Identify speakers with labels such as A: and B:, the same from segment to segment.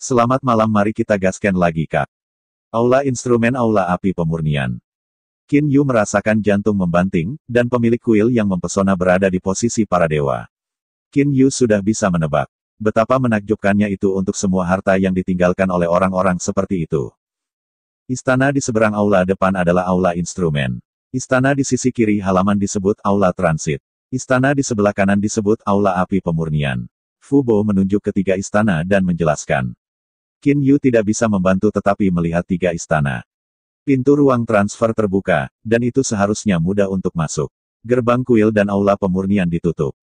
A: Selamat malam mari kita gaskan lagi kak. Aula instrumen aula api pemurnian. Kin Yu merasakan jantung membanting, dan pemilik kuil yang mempesona berada di posisi para dewa. Kin Yu sudah bisa menebak. Betapa menakjubkannya itu untuk semua harta yang ditinggalkan oleh orang-orang seperti itu. Istana di seberang aula depan adalah aula instrumen. Istana di sisi kiri halaman disebut Aula Transit. Istana di sebelah kanan disebut Aula Api Pemurnian. Fubo menunjuk ketiga istana dan menjelaskan. Qin Yu tidak bisa membantu tetapi melihat tiga istana. Pintu ruang transfer terbuka, dan itu seharusnya mudah untuk masuk. Gerbang kuil dan aula pemurnian ditutup.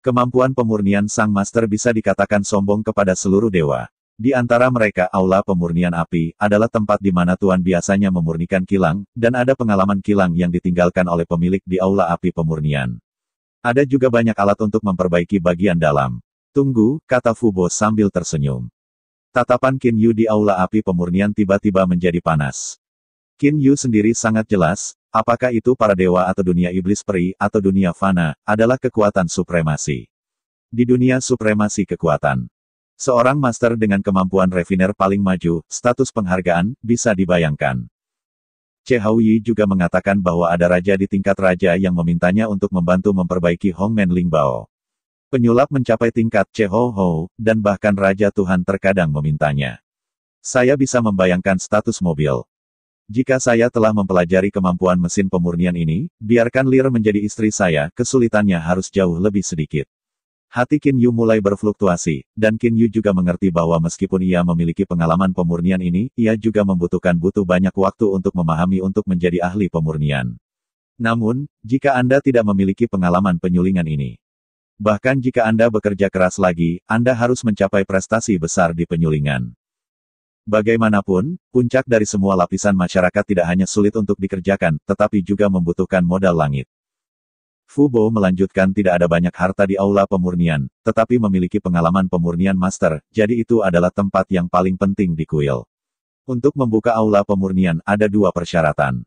A: Kemampuan pemurnian Sang Master bisa dikatakan sombong kepada seluruh dewa. Di antara mereka aula pemurnian api adalah tempat di mana Tuan biasanya memurnikan kilang, dan ada pengalaman kilang yang ditinggalkan oleh pemilik di aula api pemurnian. Ada juga banyak alat untuk memperbaiki bagian dalam. Tunggu, kata Fubo sambil tersenyum. Tatapan Kin Yu di aula api pemurnian tiba-tiba menjadi panas. Kin Yu sendiri sangat jelas, apakah itu para dewa atau dunia iblis peri atau dunia fana, adalah kekuatan supremasi. Di dunia supremasi kekuatan, Seorang master dengan kemampuan refiner paling maju, status penghargaan, bisa dibayangkan. Yi juga mengatakan bahwa ada raja di tingkat raja yang memintanya untuk membantu memperbaiki Hongmen Lingbao. Penyulap mencapai tingkat Ho dan bahkan Raja Tuhan terkadang memintanya. Saya bisa membayangkan status mobil, jika saya telah mempelajari kemampuan mesin pemurnian ini, biarkan Lir menjadi istri saya, kesulitannya harus jauh lebih sedikit. Hati Qin Yu mulai berfluktuasi, dan Qin Yu juga mengerti bahwa meskipun ia memiliki pengalaman pemurnian ini, ia juga membutuhkan butuh banyak waktu untuk memahami untuk menjadi ahli pemurnian. Namun, jika Anda tidak memiliki pengalaman penyulingan ini, bahkan jika Anda bekerja keras lagi, Anda harus mencapai prestasi besar di penyulingan. Bagaimanapun, puncak dari semua lapisan masyarakat tidak hanya sulit untuk dikerjakan, tetapi juga membutuhkan modal langit. Fubo melanjutkan tidak ada banyak harta di aula pemurnian, tetapi memiliki pengalaman pemurnian master, jadi itu adalah tempat yang paling penting di kuil. Untuk membuka aula pemurnian ada dua persyaratan.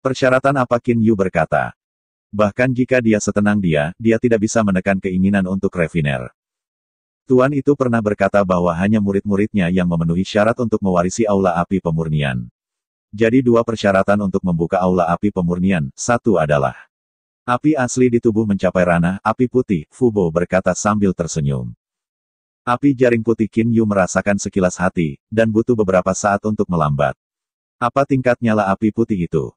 A: Persyaratan apa Qin Yu berkata. Bahkan jika dia setenang dia, dia tidak bisa menekan keinginan untuk refiner. Tuan itu pernah berkata bahwa hanya murid-muridnya yang memenuhi syarat untuk mewarisi aula api pemurnian. Jadi dua persyaratan untuk membuka aula api pemurnian, satu adalah Api asli di tubuh mencapai ranah api putih, Fubo berkata sambil tersenyum. Api jaring putih Yu merasakan sekilas hati, dan butuh beberapa saat untuk melambat. Apa tingkat nyala api putih itu?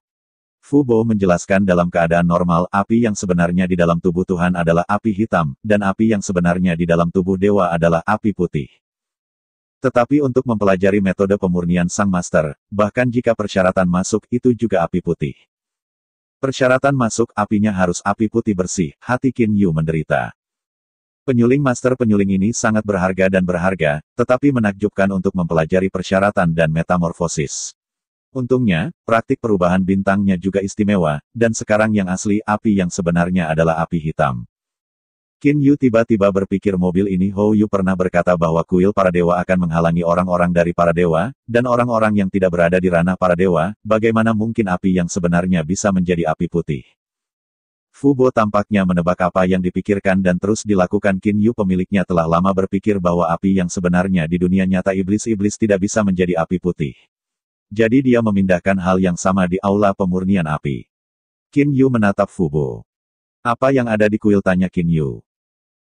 A: Fubo menjelaskan dalam keadaan normal, api yang sebenarnya di dalam tubuh Tuhan adalah api hitam, dan api yang sebenarnya di dalam tubuh dewa adalah api putih. Tetapi untuk mempelajari metode pemurnian Sang Master, bahkan jika persyaratan masuk itu juga api putih. Persyaratan masuk apinya harus api putih bersih, hati Qin Yu menderita. Penyuling master penyuling ini sangat berharga dan berharga, tetapi menakjubkan untuk mempelajari persyaratan dan metamorfosis. Untungnya, praktik perubahan bintangnya juga istimewa, dan sekarang yang asli api yang sebenarnya adalah api hitam. Kin Yu tiba-tiba berpikir mobil ini Hou Yu pernah berkata bahwa kuil para dewa akan menghalangi orang-orang dari para dewa, dan orang-orang yang tidak berada di ranah para dewa, bagaimana mungkin api yang sebenarnya bisa menjadi api putih. Fubo tampaknya menebak apa yang dipikirkan dan terus dilakukan Kin Yu pemiliknya telah lama berpikir bahwa api yang sebenarnya di dunia nyata iblis-iblis tidak bisa menjadi api putih. Jadi dia memindahkan hal yang sama di aula pemurnian api. Kin Yu menatap Fubo. Apa yang ada di kuil tanya Kin Yu.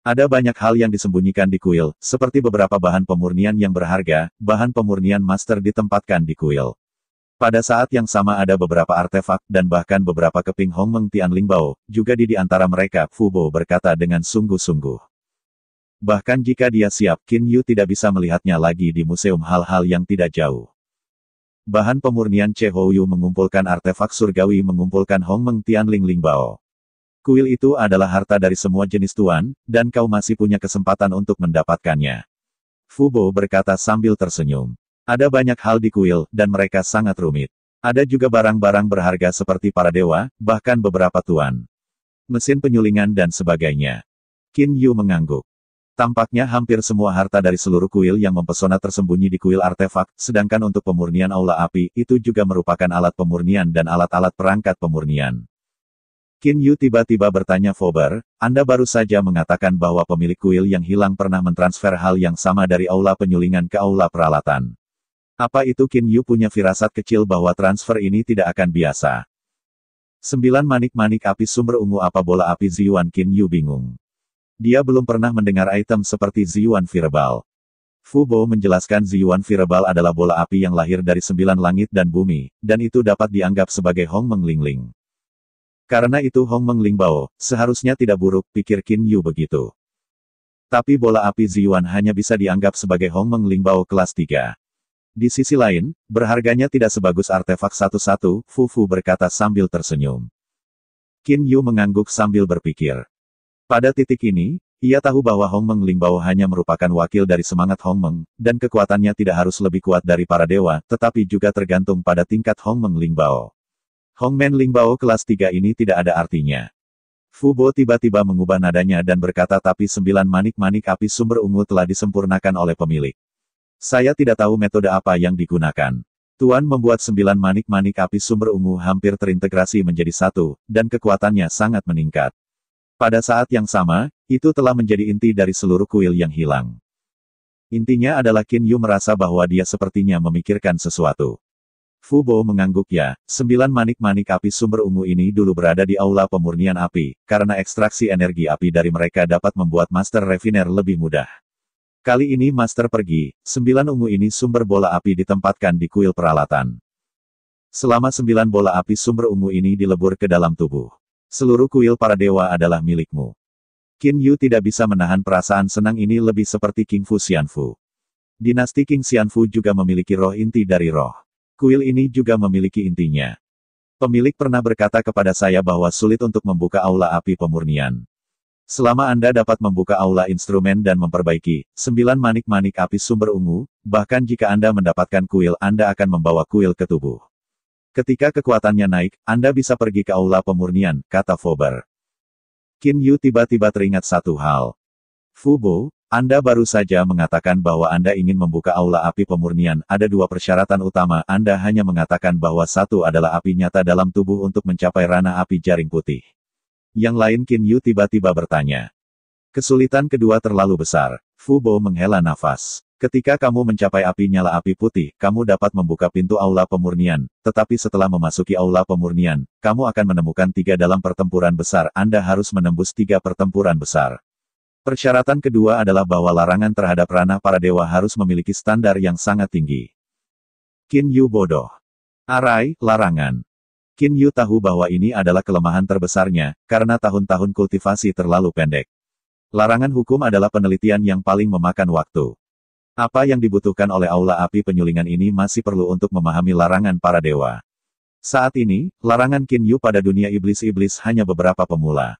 A: Ada banyak hal yang disembunyikan di kuil, seperti beberapa bahan pemurnian yang berharga, bahan pemurnian master ditempatkan di kuil. Pada saat yang sama ada beberapa artefak, dan bahkan beberapa keping Hong Meng Tian Lingbao juga di di antara mereka, Bo berkata dengan sungguh-sungguh. Bahkan jika dia siap, Qin Yu tidak bisa melihatnya lagi di museum hal-hal yang tidak jauh. Bahan pemurnian Che Yu mengumpulkan artefak surgawi mengumpulkan Hong Meng Tian Ling Lingbao. Kuil itu adalah harta dari semua jenis tuan, dan kau masih punya kesempatan untuk mendapatkannya. Fubo berkata sambil tersenyum. Ada banyak hal di kuil, dan mereka sangat rumit. Ada juga barang-barang berharga seperti para dewa, bahkan beberapa tuan. Mesin penyulingan dan sebagainya. Qin Yu mengangguk. Tampaknya hampir semua harta dari seluruh kuil yang mempesona tersembunyi di kuil artefak, sedangkan untuk pemurnian aula api, itu juga merupakan alat pemurnian dan alat-alat perangkat pemurnian. Qin Yu tiba-tiba bertanya Fober, Anda baru saja mengatakan bahwa pemilik kuil yang hilang pernah mentransfer hal yang sama dari aula penyulingan ke aula peralatan. Apa itu Qin Yu punya firasat kecil bahwa transfer ini tidak akan biasa? Sembilan manik-manik api sumber ungu apa bola api Ziyuan Qin Yu bingung. Dia belum pernah mendengar item seperti Ziyuan Fu Bo menjelaskan Ziyuan Fireball adalah bola api yang lahir dari sembilan langit dan bumi, dan itu dapat dianggap sebagai Hong Meng Ling Ling. Karena itu Hong Menglingbao, seharusnya tidak buruk, pikir Qin Yu begitu. Tapi bola api Ziyuan hanya bisa dianggap sebagai Hong Menglingbao kelas 3. Di sisi lain, berharganya tidak sebagus artefak satu-satu, Fu Fu berkata sambil tersenyum. Qin Yu mengangguk sambil berpikir. Pada titik ini, ia tahu bahwa Hong Meng Lingbao hanya merupakan wakil dari semangat Hong Meng, dan kekuatannya tidak harus lebih kuat dari para dewa, tetapi juga tergantung pada tingkat Hong Meng Lingbao. Hong Hongmen Lingbao kelas 3 ini tidak ada artinya. Fu Bo tiba-tiba mengubah nadanya dan berkata tapi sembilan manik-manik api sumber ungu telah disempurnakan oleh pemilik. Saya tidak tahu metode apa yang digunakan. Tuan membuat sembilan manik-manik api sumber ungu hampir terintegrasi menjadi satu, dan kekuatannya sangat meningkat. Pada saat yang sama, itu telah menjadi inti dari seluruh kuil yang hilang. Intinya adalah Qin Yu merasa bahwa dia sepertinya memikirkan sesuatu. Fubo mengangguk ya, sembilan manik-manik api sumber ungu ini dulu berada di aula pemurnian api, karena ekstraksi energi api dari mereka dapat membuat Master Refiner lebih mudah. Kali ini Master pergi, sembilan ungu ini sumber bola api ditempatkan di kuil peralatan. Selama sembilan bola api sumber ungu ini dilebur ke dalam tubuh. Seluruh kuil para dewa adalah milikmu. Qin Yu tidak bisa menahan perasaan senang ini lebih seperti King Fu Xianfu. Dinasti King Xianfu juga memiliki roh inti dari roh. Kuil ini juga memiliki intinya. Pemilik pernah berkata kepada saya bahwa sulit untuk membuka aula api pemurnian. Selama Anda dapat membuka aula instrumen dan memperbaiki, sembilan manik-manik api sumber ungu, bahkan jika Anda mendapatkan kuil, Anda akan membawa kuil ke tubuh. Ketika kekuatannya naik, Anda bisa pergi ke aula pemurnian, kata Fober. Kin Yu tiba-tiba teringat satu hal. Fubo, anda baru saja mengatakan bahwa Anda ingin membuka aula api pemurnian. Ada dua persyaratan utama. Anda hanya mengatakan bahwa satu adalah api nyata dalam tubuh untuk mencapai ranah api jaring putih. Yang lain Qin Yu tiba-tiba bertanya. Kesulitan kedua terlalu besar. Fubo menghela nafas. Ketika kamu mencapai api nyala api putih, kamu dapat membuka pintu aula pemurnian. Tetapi setelah memasuki aula pemurnian, kamu akan menemukan tiga dalam pertempuran besar. Anda harus menembus tiga pertempuran besar. Persyaratan kedua adalah bahwa larangan terhadap ranah para dewa harus memiliki standar yang sangat tinggi. Kin Yu bodoh. Arai, larangan. Kin Yu tahu bahwa ini adalah kelemahan terbesarnya, karena tahun-tahun kultivasi terlalu pendek. Larangan hukum adalah penelitian yang paling memakan waktu. Apa yang dibutuhkan oleh Aula Api Penyulingan ini masih perlu untuk memahami larangan para dewa. Saat ini, larangan Kin Yu pada dunia iblis-iblis hanya beberapa pemula.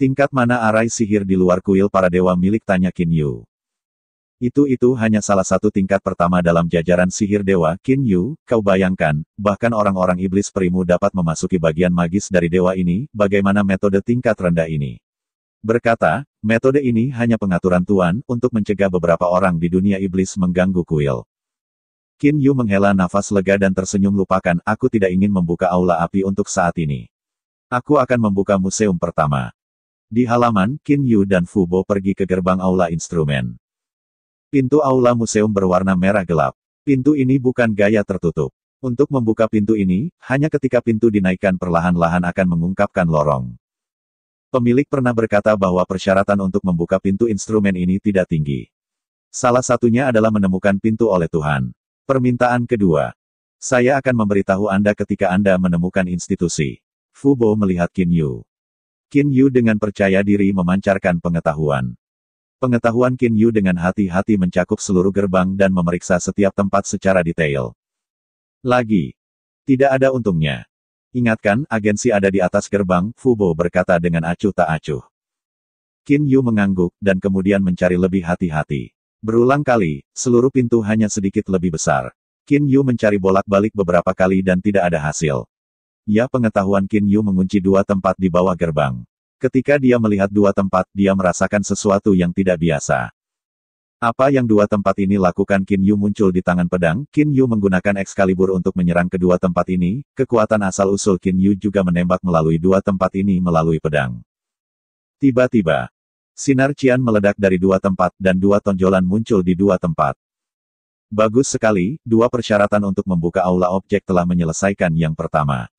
A: Tingkat mana arai sihir di luar kuil para dewa milik tanya Qin Yu. Itu-itu hanya salah satu tingkat pertama dalam jajaran sihir dewa Qin Yu, kau bayangkan, bahkan orang-orang iblis perimu dapat memasuki bagian magis dari dewa ini, bagaimana metode tingkat rendah ini. Berkata, metode ini hanya pengaturan Tuan untuk mencegah beberapa orang di dunia iblis mengganggu kuil. Qin Yu menghela nafas lega dan tersenyum lupakan, aku tidak ingin membuka aula api untuk saat ini. Aku akan membuka museum pertama. Di halaman, Kin Yu dan Fubo pergi ke gerbang aula instrumen. Pintu aula museum berwarna merah gelap. Pintu ini bukan gaya tertutup. Untuk membuka pintu ini, hanya ketika pintu dinaikkan perlahan-lahan akan mengungkapkan lorong. Pemilik pernah berkata bahwa persyaratan untuk membuka pintu instrumen ini tidak tinggi. Salah satunya adalah menemukan pintu oleh Tuhan. Permintaan kedua. Saya akan memberitahu Anda ketika Anda menemukan institusi. Fubo melihat Kin Yu. Qin Yu dengan percaya diri memancarkan pengetahuan. Pengetahuan Qin Yu dengan hati-hati mencakup seluruh gerbang dan memeriksa setiap tempat secara detail. Lagi. Tidak ada untungnya. Ingatkan, agensi ada di atas gerbang, Fubo berkata dengan acuh tak acuh. Qin Yu mengangguk, dan kemudian mencari lebih hati-hati. Berulang kali, seluruh pintu hanya sedikit lebih besar. Qin Yu mencari bolak-balik beberapa kali dan tidak ada hasil. Ya pengetahuan Qin Yu mengunci dua tempat di bawah gerbang. Ketika dia melihat dua tempat, dia merasakan sesuatu yang tidak biasa. Apa yang dua tempat ini lakukan Qin Yu muncul di tangan pedang, Qin Yu menggunakan Excalibur untuk menyerang kedua tempat ini, kekuatan asal-usul Qin Yu juga menembak melalui dua tempat ini melalui pedang. Tiba-tiba, sinar cian meledak dari dua tempat dan dua tonjolan muncul di dua tempat. Bagus sekali, dua persyaratan untuk membuka aula objek telah menyelesaikan yang pertama.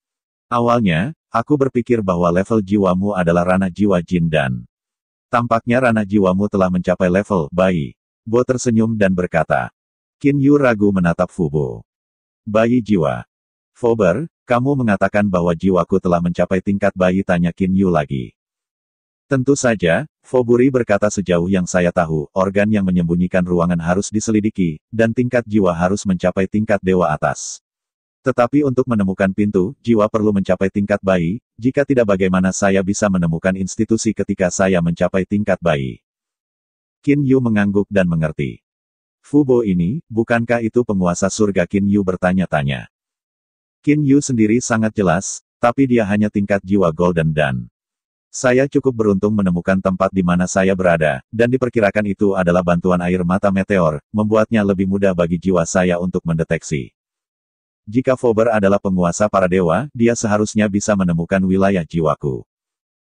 A: Awalnya, aku berpikir bahwa level jiwamu adalah ranah jiwa jin dan tampaknya ranah jiwamu telah mencapai level bayi. Bo tersenyum dan berkata. Qin Yu ragu menatap Fubo. Bayi jiwa. Fober, kamu mengatakan bahwa jiwaku telah mencapai tingkat bayi tanya Qin Yu lagi. Tentu saja, Foburi berkata sejauh yang saya tahu, organ yang menyembunyikan ruangan harus diselidiki, dan tingkat jiwa harus mencapai tingkat dewa atas. Tetapi untuk menemukan pintu, jiwa perlu mencapai tingkat bayi, jika tidak bagaimana saya bisa menemukan institusi ketika saya mencapai tingkat bayi. Qin Yu mengangguk dan mengerti. Fubo ini, bukankah itu penguasa surga Qin Yu bertanya-tanya. Qin Yu sendiri sangat jelas, tapi dia hanya tingkat jiwa golden dan saya cukup beruntung menemukan tempat di mana saya berada, dan diperkirakan itu adalah bantuan air mata meteor, membuatnya lebih mudah bagi jiwa saya untuk mendeteksi. Jika Fober adalah penguasa para dewa, dia seharusnya bisa menemukan wilayah jiwaku.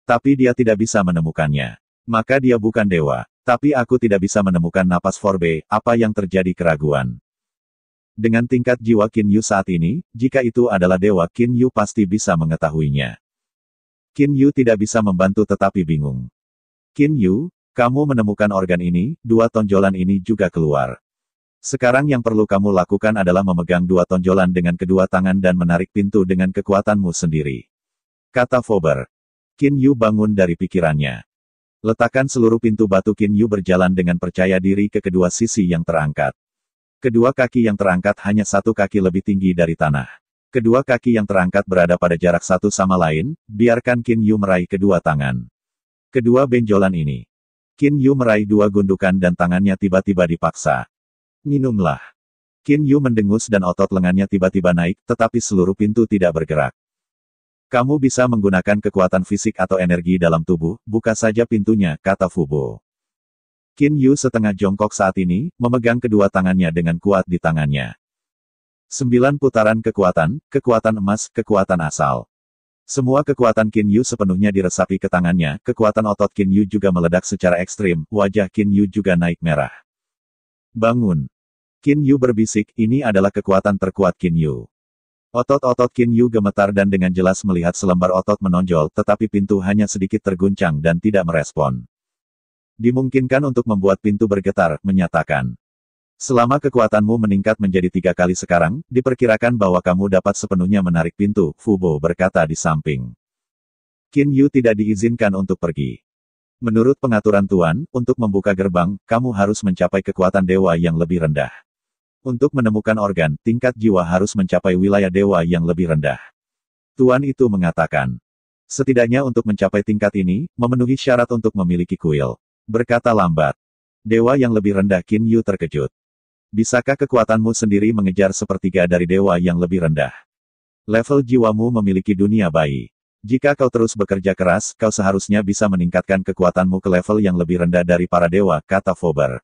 A: Tapi dia tidak bisa menemukannya. Maka dia bukan dewa. Tapi aku tidak bisa menemukan napas Forbe, apa yang terjadi keraguan. Dengan tingkat jiwa Kin Yu saat ini, jika itu adalah dewa Kin Yu pasti bisa mengetahuinya. Kin Yu tidak bisa membantu tetapi bingung. Kin Yu, kamu menemukan organ ini, dua tonjolan ini juga keluar. Sekarang yang perlu kamu lakukan adalah memegang dua tonjolan dengan kedua tangan dan menarik pintu dengan kekuatanmu sendiri. Kata Fober. Qin Yu bangun dari pikirannya. Letakkan seluruh pintu batu Qin Yu berjalan dengan percaya diri ke kedua sisi yang terangkat. Kedua kaki yang terangkat hanya satu kaki lebih tinggi dari tanah. Kedua kaki yang terangkat berada pada jarak satu sama lain, biarkan Qin Yu meraih kedua tangan. Kedua benjolan ini. Qin Yu meraih dua gundukan dan tangannya tiba-tiba dipaksa. Minumlah. Qin Yu mendengus dan otot lengannya tiba-tiba naik, tetapi seluruh pintu tidak bergerak. Kamu bisa menggunakan kekuatan fisik atau energi dalam tubuh, buka saja pintunya, kata Fubo. Qin Yu setengah jongkok saat ini, memegang kedua tangannya dengan kuat di tangannya. Sembilan putaran kekuatan, kekuatan emas, kekuatan asal. Semua kekuatan Qin Yu sepenuhnya diresapi ke tangannya, kekuatan otot Qin Yu juga meledak secara ekstrim, wajah Qin Yu juga naik merah. Bangun, Qin Yu berbisik, ini adalah kekuatan terkuat Qin Yu. Otot-otot Qin Yu gemetar dan dengan jelas melihat selembar otot menonjol tetapi pintu hanya sedikit terguncang dan tidak merespon. Dimungkinkan untuk membuat pintu bergetar, menyatakan. Selama kekuatanmu meningkat menjadi tiga kali sekarang, diperkirakan bahwa kamu dapat sepenuhnya menarik pintu, Fubo berkata di samping. Qin Yu tidak diizinkan untuk pergi. Menurut pengaturan Tuan, untuk membuka gerbang, kamu harus mencapai kekuatan dewa yang lebih rendah. Untuk menemukan organ, tingkat jiwa harus mencapai wilayah dewa yang lebih rendah. Tuan itu mengatakan. Setidaknya untuk mencapai tingkat ini, memenuhi syarat untuk memiliki kuil. Berkata lambat. Dewa yang lebih rendah Kin Yu terkejut. Bisakah kekuatanmu sendiri mengejar sepertiga dari dewa yang lebih rendah? Level jiwamu memiliki dunia bayi. Jika kau terus bekerja keras, kau seharusnya bisa meningkatkan kekuatanmu ke level yang lebih rendah dari para dewa, kata Fober.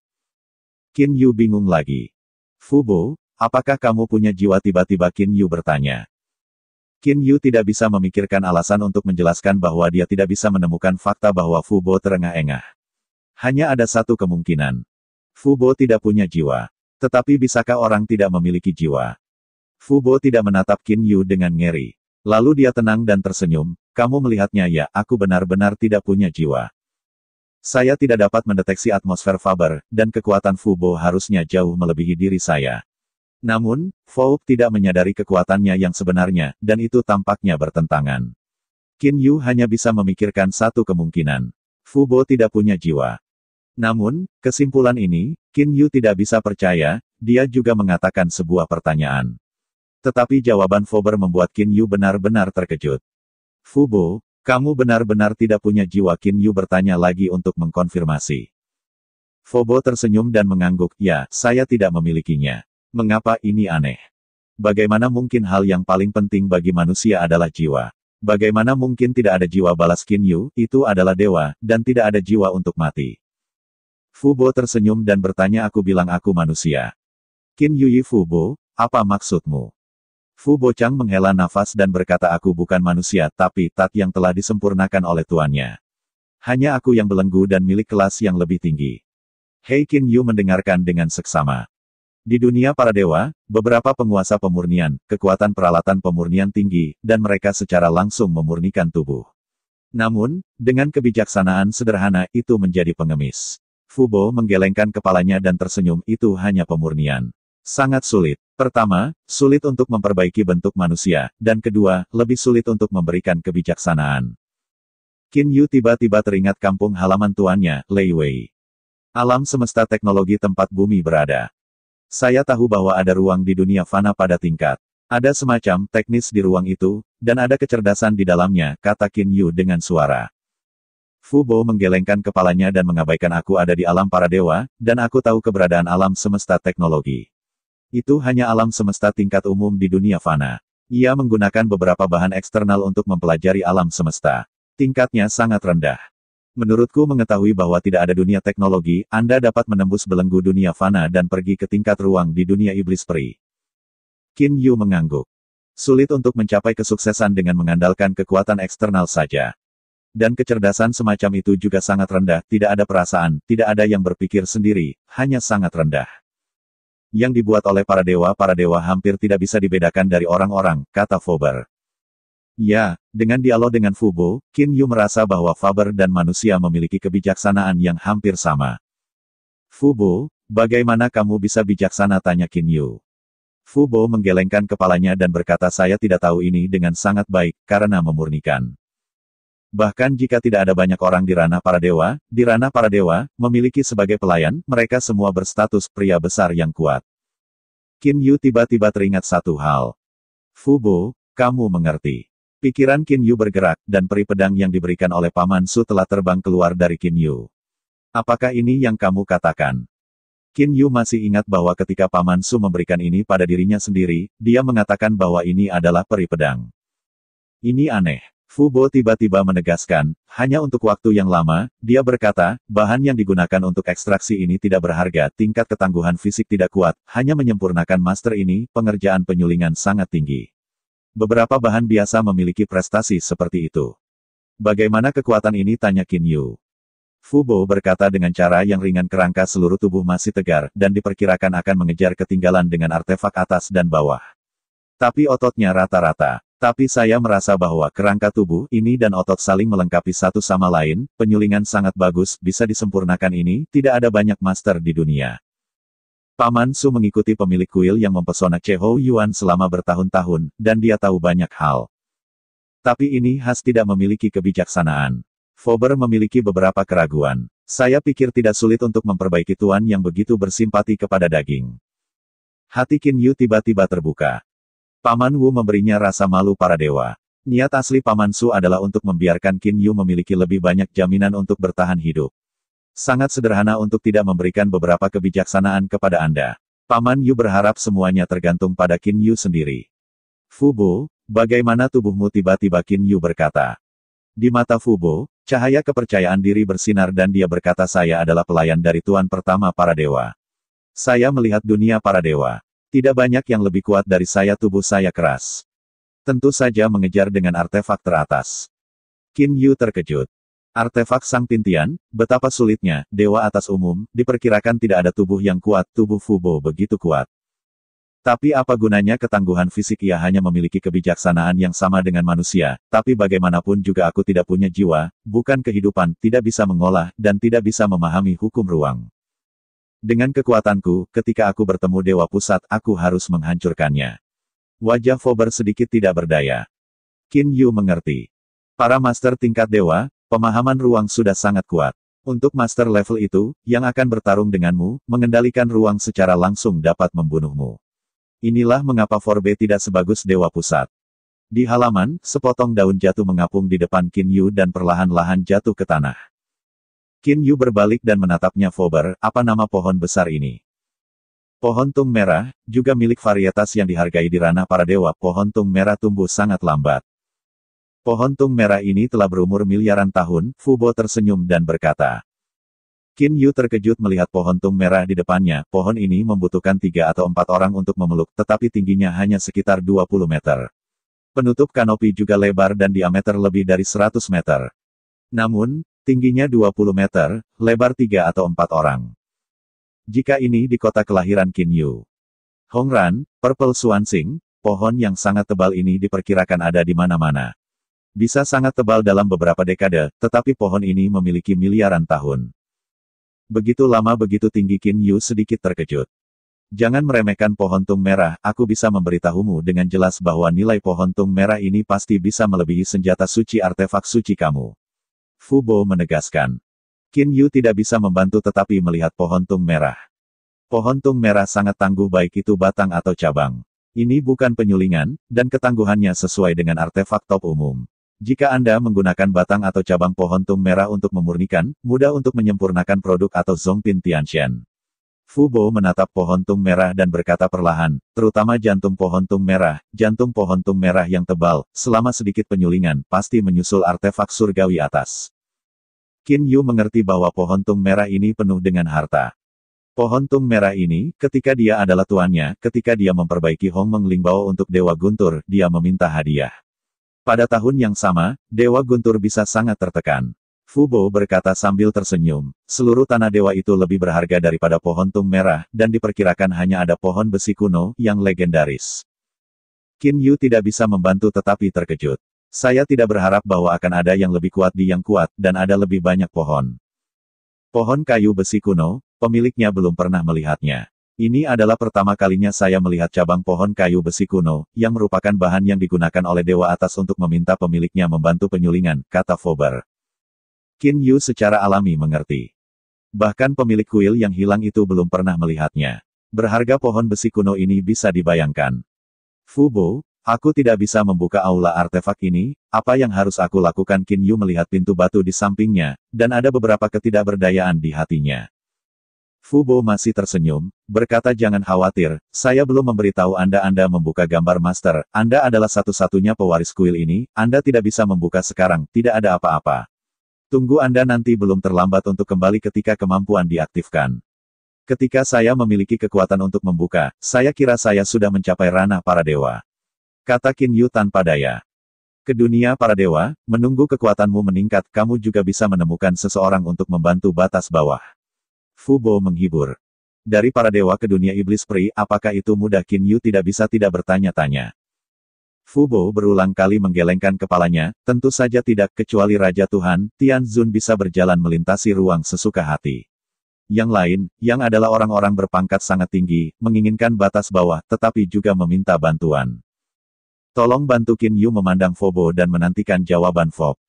A: Kin Yu bingung lagi. Fubo, apakah kamu punya jiwa tiba-tiba Qin Yu bertanya. Qin Yu tidak bisa memikirkan alasan untuk menjelaskan bahwa dia tidak bisa menemukan fakta bahwa Fubo terengah-engah. Hanya ada satu kemungkinan. Fubo tidak punya jiwa. Tetapi bisakah orang tidak memiliki jiwa? Fubo tidak menatap Qin Yu dengan ngeri. Lalu dia tenang dan tersenyum, kamu melihatnya ya, aku benar-benar tidak punya jiwa. Saya tidak dapat mendeteksi atmosfer Faber, dan kekuatan Fubo harusnya jauh melebihi diri saya. Namun, Fouk tidak menyadari kekuatannya yang sebenarnya, dan itu tampaknya bertentangan. Qin Yu hanya bisa memikirkan satu kemungkinan. Fubo tidak punya jiwa. Namun, kesimpulan ini, Qin Yu tidak bisa percaya, dia juga mengatakan sebuah pertanyaan. Tetapi jawaban Fober membuat Qin Yu benar-benar terkejut. Fubo, kamu benar-benar tidak punya jiwa Kin Yu bertanya lagi untuk mengkonfirmasi. Fobo tersenyum dan mengangguk, ya, saya tidak memilikinya. Mengapa ini aneh? Bagaimana mungkin hal yang paling penting bagi manusia adalah jiwa? Bagaimana mungkin tidak ada jiwa balas Kin Yu, itu adalah dewa, dan tidak ada jiwa untuk mati. Fubo tersenyum dan bertanya aku bilang aku manusia. Yu Yu, Fubo, apa maksudmu? Fu Bocang menghela nafas dan berkata aku bukan manusia tapi tat yang telah disempurnakan oleh tuannya. Hanya aku yang belenggu dan milik kelas yang lebih tinggi. Hei Qin Yu mendengarkan dengan seksama. Di dunia para dewa, beberapa penguasa pemurnian, kekuatan peralatan pemurnian tinggi, dan mereka secara langsung memurnikan tubuh. Namun, dengan kebijaksanaan sederhana itu menjadi pengemis. Fubo menggelengkan kepalanya dan tersenyum itu hanya pemurnian. Sangat sulit. Pertama, sulit untuk memperbaiki bentuk manusia, dan kedua, lebih sulit untuk memberikan kebijaksanaan. Qin Yu tiba-tiba teringat kampung halaman tuannya, Lei Wei. Alam semesta teknologi tempat bumi berada. Saya tahu bahwa ada ruang di dunia fana pada tingkat. Ada semacam teknis di ruang itu, dan ada kecerdasan di dalamnya, kata Qin Yu dengan suara. Fu Bo menggelengkan kepalanya dan mengabaikan aku ada di alam para dewa, dan aku tahu keberadaan alam semesta teknologi. Itu hanya alam semesta tingkat umum di dunia fana. Ia menggunakan beberapa bahan eksternal untuk mempelajari alam semesta. Tingkatnya sangat rendah. Menurutku mengetahui bahwa tidak ada dunia teknologi, Anda dapat menembus belenggu dunia fana dan pergi ke tingkat ruang di dunia iblis peri. Qin Yu mengangguk. Sulit untuk mencapai kesuksesan dengan mengandalkan kekuatan eksternal saja. Dan kecerdasan semacam itu juga sangat rendah, tidak ada perasaan, tidak ada yang berpikir sendiri, hanya sangat rendah yang dibuat oleh para dewa. Para dewa hampir tidak bisa dibedakan dari orang-orang, kata Faber. Ya, dengan dialog dengan Fubo, Qin Yu merasa bahwa Faber dan manusia memiliki kebijaksanaan yang hampir sama. Fubo, bagaimana kamu bisa bijaksana? tanya Qin Yu. Fubo menggelengkan kepalanya dan berkata saya tidak tahu ini dengan sangat baik, karena memurnikan. Bahkan jika tidak ada banyak orang di ranah para dewa, di ranah para dewa, memiliki sebagai pelayan, mereka semua berstatus pria besar yang kuat. Qin Yu tiba-tiba teringat satu hal. Fubo, kamu mengerti. Pikiran Qin Yu bergerak, dan peri pedang yang diberikan oleh Paman Su telah terbang keluar dari Qin Yu. Apakah ini yang kamu katakan? Qin Yu masih ingat bahwa ketika Paman Su memberikan ini pada dirinya sendiri, dia mengatakan bahwa ini adalah peri pedang. Ini aneh. Fubo tiba-tiba menegaskan, hanya untuk waktu yang lama, dia berkata, bahan yang digunakan untuk ekstraksi ini tidak berharga, tingkat ketangguhan fisik tidak kuat, hanya menyempurnakan master ini, pengerjaan penyulingan sangat tinggi. Beberapa bahan biasa memiliki prestasi seperti itu. Bagaimana kekuatan ini tanya Qin Yu. Fubo berkata dengan cara yang ringan kerangka seluruh tubuh masih tegar, dan diperkirakan akan mengejar ketinggalan dengan artefak atas dan bawah. Tapi ototnya rata-rata. Tapi saya merasa bahwa kerangka tubuh ini dan otot saling melengkapi satu sama lain, penyulingan sangat bagus, bisa disempurnakan ini, tidak ada banyak master di dunia. Paman Su mengikuti pemilik kuil yang mempesona Che Yuan selama bertahun-tahun, dan dia tahu banyak hal. Tapi ini khas tidak memiliki kebijaksanaan. Fober memiliki beberapa keraguan. Saya pikir tidak sulit untuk memperbaiki tuan yang begitu bersimpati kepada daging. Hati Kin Yu tiba-tiba terbuka. Paman Wu memberinya rasa malu para dewa. Niat asli Paman Su adalah untuk membiarkan Qin Yu memiliki lebih banyak jaminan untuk bertahan hidup. Sangat sederhana untuk tidak memberikan beberapa kebijaksanaan kepada Anda. Paman Yu berharap semuanya tergantung pada Qin Yu sendiri. Fubo, bagaimana tubuhmu tiba-tiba Qin Yu berkata. Di mata Fubo, cahaya kepercayaan diri bersinar dan dia berkata saya adalah pelayan dari Tuan Pertama para Dewa. Saya melihat dunia para dewa. Tidak banyak yang lebih kuat dari saya tubuh saya keras. Tentu saja mengejar dengan artefak teratas. Qin Yu terkejut. Artefak Sang Tintian, betapa sulitnya, dewa atas umum, diperkirakan tidak ada tubuh yang kuat, tubuh Fubo begitu kuat. Tapi apa gunanya ketangguhan fisik ia hanya memiliki kebijaksanaan yang sama dengan manusia, tapi bagaimanapun juga aku tidak punya jiwa, bukan kehidupan, tidak bisa mengolah, dan tidak bisa memahami hukum ruang. Dengan kekuatanku, ketika aku bertemu Dewa Pusat, aku harus menghancurkannya. Wajah Fober sedikit tidak berdaya. Qin Yu mengerti. Para master tingkat dewa, pemahaman ruang sudah sangat kuat. Untuk master level itu, yang akan bertarung denganmu, mengendalikan ruang secara langsung dapat membunuhmu. Inilah mengapa Forbe tidak sebagus Dewa Pusat. Di halaman, sepotong daun jatuh mengapung di depan Qin Yu dan perlahan-lahan jatuh ke tanah. Kin Yu berbalik dan menatapnya Fober, apa nama pohon besar ini? Pohon tung merah, juga milik varietas yang dihargai di ranah para dewa, pohon tung merah tumbuh sangat lambat. Pohon tung merah ini telah berumur miliaran tahun, Fubo tersenyum dan berkata. Kin Yu terkejut melihat pohon tung merah di depannya, pohon ini membutuhkan tiga atau empat orang untuk memeluk, tetapi tingginya hanya sekitar 20 meter. Penutup kanopi juga lebar dan diameter lebih dari 100 meter. Namun, Tingginya 20 meter, lebar 3 atau 4 orang. Jika ini di kota kelahiran Qin Yu. Hongran, Purple Swansing, pohon yang sangat tebal ini diperkirakan ada di mana-mana. Bisa sangat tebal dalam beberapa dekade, tetapi pohon ini memiliki miliaran tahun. Begitu lama begitu tinggi Qin Yu sedikit terkejut. Jangan meremehkan pohon tung merah, aku bisa memberitahumu dengan jelas bahwa nilai pohon tung merah ini pasti bisa melebihi senjata suci artefak suci kamu. Fubo menegaskan. Qin Yu tidak bisa membantu tetapi melihat pohon tung merah. Pohon tung merah sangat tangguh baik itu batang atau cabang. Ini bukan penyulingan, dan ketangguhannya sesuai dengan artefak top umum. Jika Anda menggunakan batang atau cabang pohon tung merah untuk memurnikan, mudah untuk menyempurnakan produk atau Zongpin Tianxian. Fubo menatap pohon tung merah dan berkata perlahan, terutama jantung pohon tung merah, jantung pohon tung merah yang tebal, selama sedikit penyulingan, pasti menyusul artefak surgawi atas. Qin Yu mengerti bahwa pohon tung merah ini penuh dengan harta. Pohon tung merah ini, ketika dia adalah tuannya, ketika dia memperbaiki Hong Meng Lingbao untuk Dewa Guntur, dia meminta hadiah. Pada tahun yang sama, Dewa Guntur bisa sangat tertekan. Fubo berkata sambil tersenyum, seluruh tanah dewa itu lebih berharga daripada pohon tung merah, dan diperkirakan hanya ada pohon besi kuno yang legendaris. Kin Yu tidak bisa membantu tetapi terkejut. Saya tidak berharap bahwa akan ada yang lebih kuat di yang kuat, dan ada lebih banyak pohon. Pohon kayu besi kuno, pemiliknya belum pernah melihatnya. Ini adalah pertama kalinya saya melihat cabang pohon kayu besi kuno, yang merupakan bahan yang digunakan oleh Dewa Atas untuk meminta pemiliknya membantu penyulingan, kata Fobar. Qin Yu secara alami mengerti. Bahkan pemilik kuil yang hilang itu belum pernah melihatnya. Berharga pohon besi kuno ini bisa dibayangkan. Fubo, aku tidak bisa membuka aula artefak ini, apa yang harus aku lakukan Qin Yu melihat pintu batu di sampingnya, dan ada beberapa ketidakberdayaan di hatinya. Fubo masih tersenyum, berkata jangan khawatir, saya belum memberitahu Anda Anda membuka gambar master, Anda adalah satu-satunya pewaris kuil ini, Anda tidak bisa membuka sekarang, tidak ada apa-apa. Tunggu Anda nanti belum terlambat untuk kembali ketika kemampuan diaktifkan. Ketika saya memiliki kekuatan untuk membuka, saya kira saya sudah mencapai ranah para dewa. Kata Qin Yu tanpa daya. Ke dunia para dewa, menunggu kekuatanmu meningkat, kamu juga bisa menemukan seseorang untuk membantu batas bawah. Fubo menghibur. Dari para dewa ke dunia iblis peri, apakah itu mudah Qin Yu tidak bisa tidak bertanya-tanya. Fubo berulang kali menggelengkan kepalanya, tentu saja tidak kecuali Raja Tuhan, Tian Zun bisa berjalan melintasi ruang sesuka hati. Yang lain, yang adalah orang-orang berpangkat sangat tinggi, menginginkan batas bawah, tetapi juga meminta bantuan. Tolong bantu Qin Yu memandang Fobo dan menantikan jawaban Fob.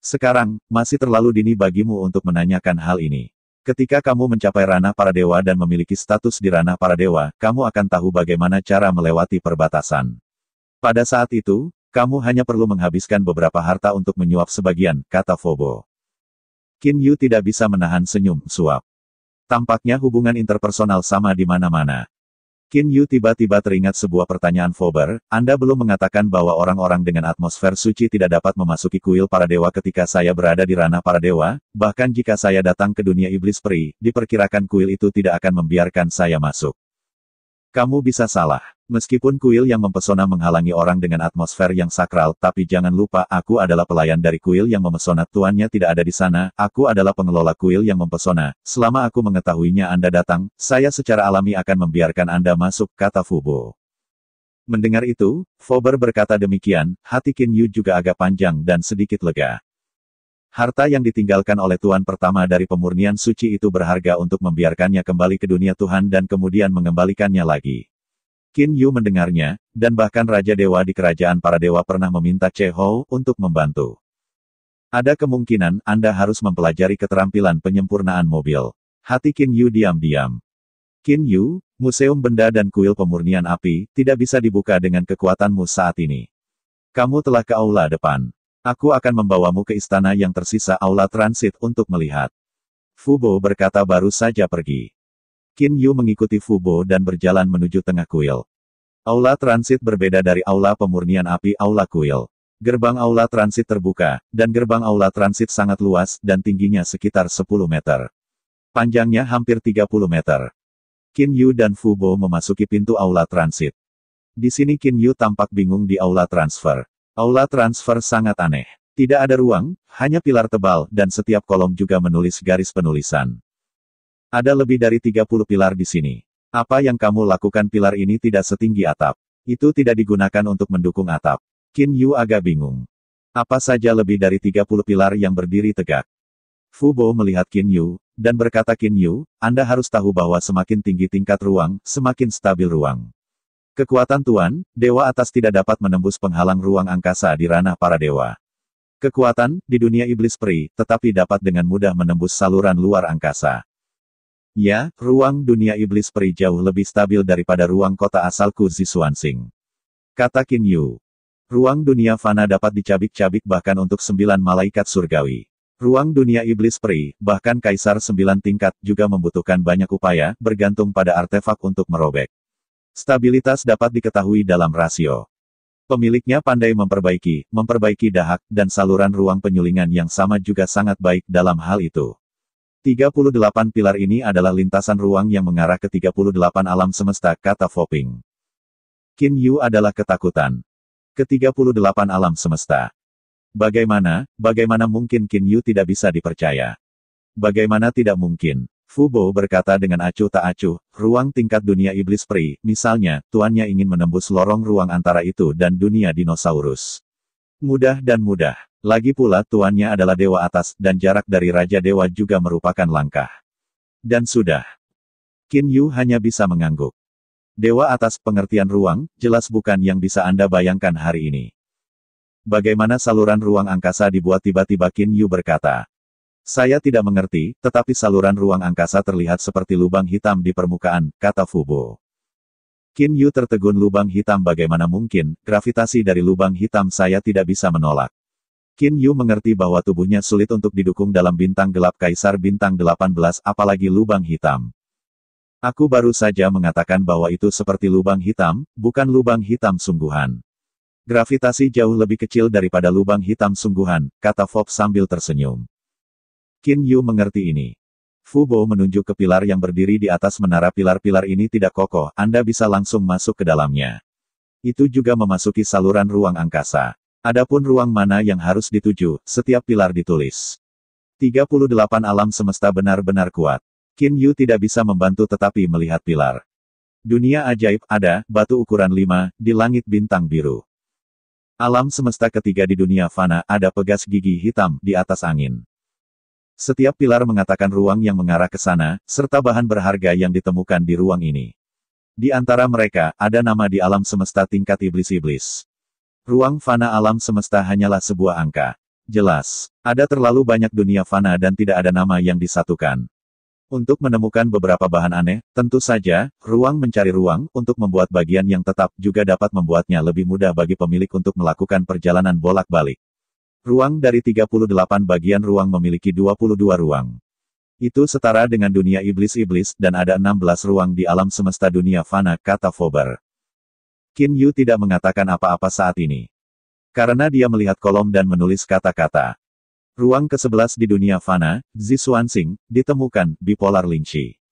A: Sekarang, masih terlalu dini bagimu untuk menanyakan hal ini. Ketika kamu mencapai ranah para dewa dan memiliki status di ranah para dewa, kamu akan tahu bagaimana cara melewati perbatasan. Pada saat itu, kamu hanya perlu menghabiskan beberapa harta untuk menyuap sebagian, kata Fobo. Kin Yu tidak bisa menahan senyum, suap. Tampaknya hubungan interpersonal sama di mana-mana. Kin Yu tiba-tiba teringat sebuah pertanyaan Fober, Anda belum mengatakan bahwa orang-orang dengan atmosfer suci tidak dapat memasuki kuil para dewa ketika saya berada di ranah para dewa, bahkan jika saya datang ke dunia iblis peri, diperkirakan kuil itu tidak akan membiarkan saya masuk. Kamu bisa salah. Meskipun kuil yang mempesona menghalangi orang dengan atmosfer yang sakral, tapi jangan lupa aku adalah pelayan dari kuil yang memesona. Tuannya tidak ada di sana, aku adalah pengelola kuil yang mempesona. Selama aku mengetahuinya Anda datang, saya secara alami akan membiarkan Anda masuk, kata Fubo. Mendengar itu, Fober berkata demikian, hati Kin Yu juga agak panjang dan sedikit lega. Harta yang ditinggalkan oleh tuan pertama dari pemurnian suci itu berharga untuk membiarkannya kembali ke dunia Tuhan dan kemudian mengembalikannya lagi. Qin Yu mendengarnya, dan bahkan Raja Dewa di Kerajaan Para Dewa pernah meminta Che Hou untuk membantu. Ada kemungkinan Anda harus mempelajari keterampilan penyempurnaan mobil. Hati Qin Yu diam-diam. Qin Yu, Museum Benda dan Kuil Pemurnian Api, tidak bisa dibuka dengan kekuatanmu saat ini. Kamu telah ke aula depan. Aku akan membawamu ke istana yang tersisa aula transit untuk melihat. Fubo berkata baru saja pergi. Qin Yu mengikuti Fubo dan berjalan menuju tengah kuil. Aula transit berbeda dari aula pemurnian api aula kuil. Gerbang aula transit terbuka, dan gerbang aula transit sangat luas dan tingginya sekitar 10 meter. Panjangnya hampir 30 meter. Qin Yu dan Fubo memasuki pintu aula transit. Di sini Qin Yu tampak bingung di aula transfer. Aula transfer sangat aneh. Tidak ada ruang, hanya pilar tebal, dan setiap kolom juga menulis garis penulisan. Ada lebih dari 30 pilar di sini. Apa yang kamu lakukan pilar ini tidak setinggi atap. Itu tidak digunakan untuk mendukung atap. Qin Yu agak bingung. Apa saja lebih dari 30 pilar yang berdiri tegak. Fu Bo melihat Qin Yu, dan berkata Qin Yu, Anda harus tahu bahwa semakin tinggi tingkat ruang, semakin stabil ruang. Kekuatan Tuan, Dewa atas tidak dapat menembus penghalang ruang angkasa di ranah para dewa. Kekuatan, di dunia iblis peri, tetapi dapat dengan mudah menembus saluran luar angkasa. Ya, ruang dunia iblis peri jauh lebih stabil daripada ruang kota asalku Zisuansing. Kata Qin Yu. Ruang dunia fana dapat dicabik-cabik bahkan untuk sembilan malaikat surgawi. Ruang dunia iblis peri, bahkan kaisar sembilan tingkat, juga membutuhkan banyak upaya, bergantung pada artefak untuk merobek. Stabilitas dapat diketahui dalam rasio. Pemiliknya pandai memperbaiki, memperbaiki dahak, dan saluran ruang penyulingan yang sama juga sangat baik dalam hal itu. 38 pilar ini adalah lintasan ruang yang mengarah ke 38 alam semesta, kata Foping. Qin Yu adalah ketakutan. Ke-38 alam semesta. Bagaimana, bagaimana mungkin Qin Yu tidak bisa dipercaya? Bagaimana tidak mungkin? Fubo berkata dengan acuh tak acuh, ruang tingkat dunia iblis peri, misalnya, tuannya ingin menembus lorong ruang antara itu dan dunia dinosaurus. Mudah dan mudah. Lagi pula tuannya adalah dewa atas, dan jarak dari Raja Dewa juga merupakan langkah. Dan sudah. Qin Yu hanya bisa mengangguk. Dewa atas pengertian ruang, jelas bukan yang bisa Anda bayangkan hari ini. Bagaimana saluran ruang angkasa dibuat tiba-tiba Qin Yu berkata. Saya tidak mengerti, tetapi saluran ruang angkasa terlihat seperti lubang hitam di permukaan, kata Fubo. Qin Yu tertegun lubang hitam bagaimana mungkin, gravitasi dari lubang hitam saya tidak bisa menolak. Kin Yu mengerti bahwa tubuhnya sulit untuk didukung dalam bintang gelap Kaisar bintang 18 apalagi lubang hitam. Aku baru saja mengatakan bahwa itu seperti lubang hitam, bukan lubang hitam sungguhan. Gravitasi jauh lebih kecil daripada lubang hitam sungguhan, kata Fox sambil tersenyum. Kin Yu mengerti ini. Fubo menunjuk ke pilar yang berdiri di atas menara pilar-pilar ini tidak kokoh, Anda bisa langsung masuk ke dalamnya. Itu juga memasuki saluran ruang angkasa. Adapun ruang mana yang harus dituju, setiap pilar ditulis. 38 alam semesta benar-benar kuat. Qin Yu tidak bisa membantu tetapi melihat pilar. Dunia ajaib ada, batu ukuran 5, di langit bintang biru. Alam semesta ketiga di dunia fana ada pegas gigi hitam di atas angin. Setiap pilar mengatakan ruang yang mengarah ke sana, serta bahan berharga yang ditemukan di ruang ini. Di antara mereka, ada nama di alam semesta tingkat iblis-iblis. Ruang fana alam semesta hanyalah sebuah angka. Jelas, ada terlalu banyak dunia fana dan tidak ada nama yang disatukan. Untuk menemukan beberapa bahan aneh, tentu saja, ruang mencari ruang untuk membuat bagian yang tetap juga dapat membuatnya lebih mudah bagi pemilik untuk melakukan perjalanan bolak-balik. Ruang dari 38 bagian ruang memiliki 22 ruang. Itu setara dengan dunia iblis-iblis dan ada 16 ruang di alam semesta dunia fana, kata Fober. Kin Yu tidak mengatakan apa-apa saat ini. Karena dia melihat kolom dan menulis kata-kata. Ruang ke-11 di dunia fana, Xuanxing, ditemukan, bipolar Lingxi.